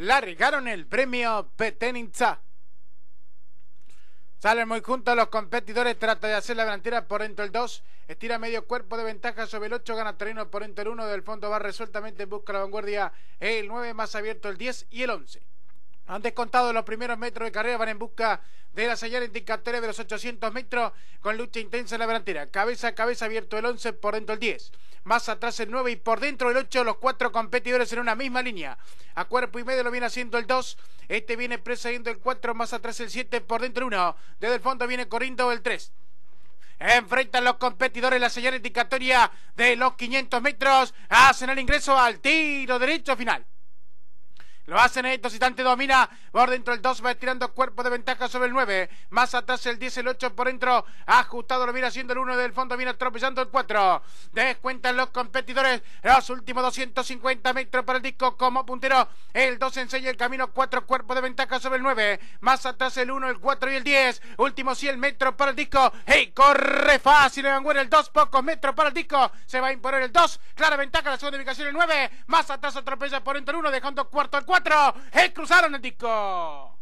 largaron el premio Petenitza. Salen muy juntos los competidores, trata de hacer la delantera por dentro el 2, estira medio cuerpo de ventaja sobre el 8, gana terreno por dentro el 1, del fondo va resueltamente, en busca de la vanguardia el 9, más abierto el 10 y el 11. Han descontado los primeros metros de carrera, van en busca de la señal indicatoria de los 800 metros con lucha intensa en la delantera. Cabeza a cabeza abierto el 11, por dentro el 10 más atrás el 9 y por dentro el 8, los cuatro competidores en una misma línea. A cuerpo y medio lo viene haciendo el 2, este viene precediendo el 4, más atrás el 7, por dentro el 1, desde el fondo viene corriendo el 3. Enfrentan los competidores la señal indicatoria de los 500 metros. Hacen el ingreso al tiro derecho final. Lo hacen estos Dante domina por dentro el 2, va tirando cuerpo de ventaja sobre el 9. Más atrás el 10, el 8 por dentro. Ajustado lo viene haciendo el 1 del fondo, viene atropellando el 4. Descuentan los competidores los últimos 250 metros para el disco como puntero. El 2 enseña el camino, 4 cuerpos de ventaja sobre el 9. Más atrás el 1, el 4 y el 10. Último 100 metros para el disco. ¡Hey! Corre fácil, el 2, pocos metros para el disco. Se va a imponer el 2. Clara ventaja, la segunda ubicación el 9. Más atrás atropella por dentro el 1, dejando cuarto al 4 cuatro, cruzado ¡eh, cruzaron el disco.